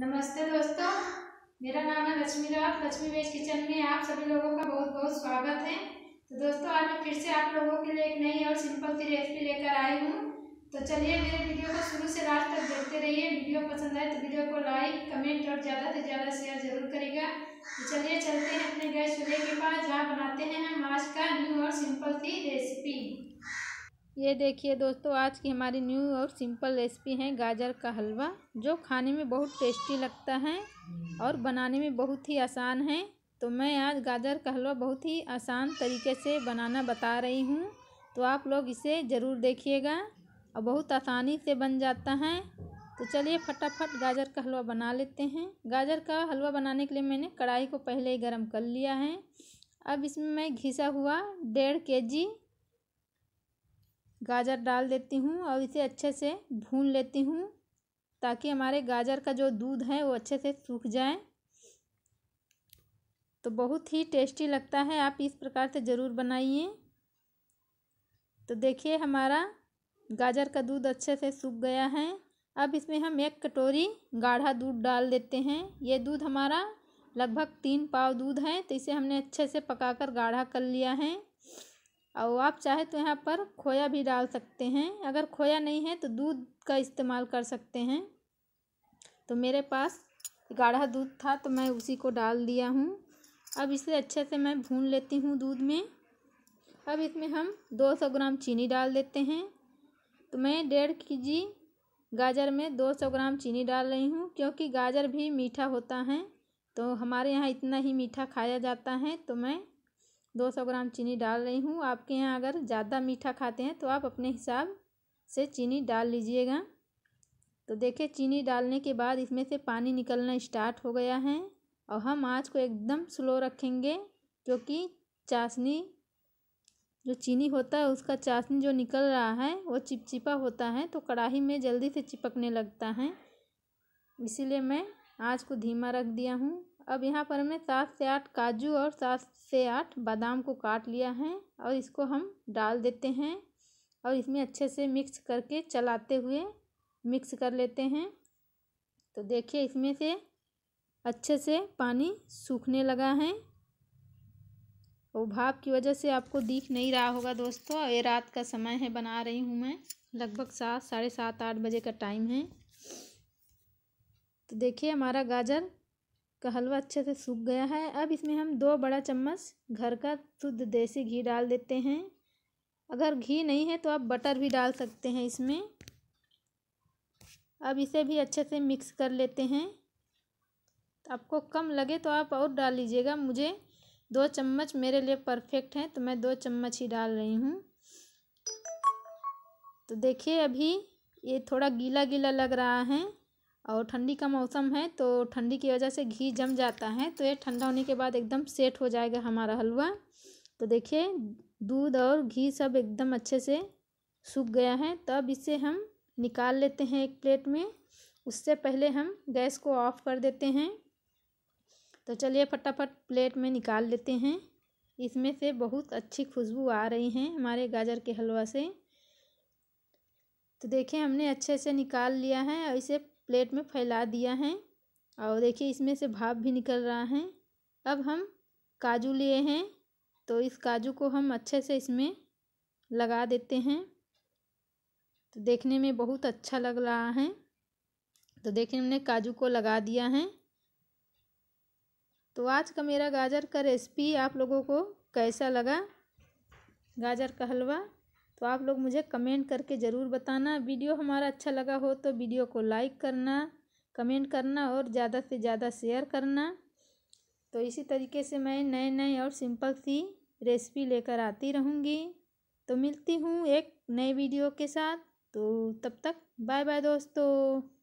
नमस्ते दोस्तों मेरा नाम है लक्ष्मी राव लक्ष्मी वेज किचन में आप सभी लोगों का बहुत बहुत स्वागत है तो दोस्तों आज मैं फिर से आप लोगों के लिए एक नई और सिंपल सी रेसिपी लेकर आई हूँ तो चलिए मेरे वीडियो को शुरू से लास्ट तक देखते रहिए वीडियो पसंद आए तो वीडियो को लाइक कमेंट और ज़्यादा से ज़्यादा शेयर जरूर करेगा तो चलिए चलते हैं अपने गैस चूल्हे के पास जहाँ बनाते हैं हम आज का न्यू और सिंपल सी रेसिपी ये देखिए दोस्तों आज की हमारी न्यू और सिंपल रेसिपी है गाजर का हलवा जो खाने में बहुत टेस्टी लगता है और बनाने में बहुत ही आसान है तो मैं आज गाजर का हलवा बहुत ही आसान तरीके से बनाना बता रही हूँ तो आप लोग इसे ज़रूर देखिएगा और बहुत आसानी से बन जाता है तो चलिए फटाफट गाजर का हलवा बना लेते हैं गाजर का हलवा बनाने के लिए मैंने कढ़ाई को पहले ही गर्म कर लिया है अब इसमें मैं घिसा हुआ डेढ़ के जी गाजर डाल देती हूँ और इसे अच्छे से भून लेती हूँ ताकि हमारे गाजर का जो दूध है वो अच्छे से सूख जाए तो बहुत ही टेस्टी लगता है आप इस प्रकार से ज़रूर बनाइए तो देखिए हमारा गाजर का दूध अच्छे से सूख गया है अब इसमें हम एक कटोरी गाढ़ा दूध डाल देते हैं ये दूध हमारा लगभग तीन पाव दूध है तो इसे हमने अच्छे से पकाकर गाढ़ा कर लिया है और आप चाहे तो यहाँ पर खोया भी डाल सकते हैं अगर खोया नहीं है तो दूध का इस्तेमाल कर सकते हैं तो मेरे पास गाढ़ा दूध था तो मैं उसी को डाल दिया हूँ अब इसे अच्छे से मैं भून लेती हूँ दूध में अब इसमें हम 200 ग्राम चीनी डाल देते हैं तो मैं डेढ़ के जी गाजर में 200 ग्राम चीनी डाल रही हूँ क्योंकि गाजर भी मीठा होता है तो हमारे यहाँ इतना ही मीठा खाया जाता है तो मैं दो सौ ग्राम चीनी डाल रही हूँ आपके यहाँ अगर ज़्यादा मीठा खाते हैं तो आप अपने हिसाब से चीनी डाल लीजिएगा तो देखिए चीनी डालने के बाद इसमें से पानी निकलना स्टार्ट हो गया है और हम आँच को एकदम स्लो रखेंगे क्योंकि चाशनी जो चीनी होता है उसका चाशनी जो निकल रहा है वो चिपचिपा होता है तो कढ़ाई में जल्दी से चिपकने लगता है इसीलिए मैं आँच को धीमा रख दिया हूँ अब यहाँ पर हमने सात से आठ काजू और सात से आठ बादाम को काट लिया है और इसको हम डाल देते हैं और इसमें अच्छे से मिक्स करके चलाते हुए मिक्स कर लेते हैं तो देखिए इसमें से अच्छे से पानी सूखने लगा है वो भाप की वजह से आपको दिख नहीं रहा होगा दोस्तों ये रात का समय है बना रही हूँ मैं लगभग सात साढ़े सात आठ बजे का टाइम है तो देखिए हमारा गाजर का हलवा अच्छे से सूख गया है अब इसमें हम दो बड़ा चम्मच घर का शुद्ध देसी घी डाल देते हैं अगर घी नहीं है तो आप बटर भी डाल सकते हैं इसमें अब इसे भी अच्छे से मिक्स कर लेते हैं आपको कम लगे तो आप और डाल लीजिएगा मुझे दो चम्मच मेरे लिए परफेक्ट हैं तो मैं दो चम्मच ही डाल रही हूँ तो देखिए अभी ये थोड़ा गीला गीला लग रहा है और ठंडी का मौसम है तो ठंडी की वजह से घी जम जाता है तो ये ठंडा होने के बाद एकदम सेट हो जाएगा हमारा हलवा तो देखिए दूध और घी सब एकदम अच्छे से सूख गया है तब इसे हम निकाल लेते हैं एक प्लेट में उससे पहले हम गैस को ऑफ कर देते हैं तो चलिए फटाफट प्लेट में निकाल लेते हैं इसमें से बहुत अच्छी खुशबू आ रही है हमारे गाजर के हलवा से तो देखिए हमने अच्छे से निकाल लिया है और इसे प्लेट में फैला दिया है और देखिए इसमें से भाप भी निकल रहा है अब हम काजू लिए हैं तो इस काजू को हम अच्छे से इसमें लगा देते हैं तो देखने में बहुत अच्छा लग रहा है तो देखिए हमने काजू को लगा दिया है तो आज का मेरा गाजर का रेसिपी आप लोगों को कैसा लगा गाजर का हलवा तो आप लोग मुझे कमेंट करके ज़रूर बताना वीडियो हमारा अच्छा लगा हो तो वीडियो को लाइक करना कमेंट करना और ज़्यादा से ज़्यादा शेयर करना तो इसी तरीके से मैं नए नए और सिंपल सी रेसिपी लेकर आती रहूँगी तो मिलती हूँ एक नए वीडियो के साथ तो तब तक बाय बाय दोस्तों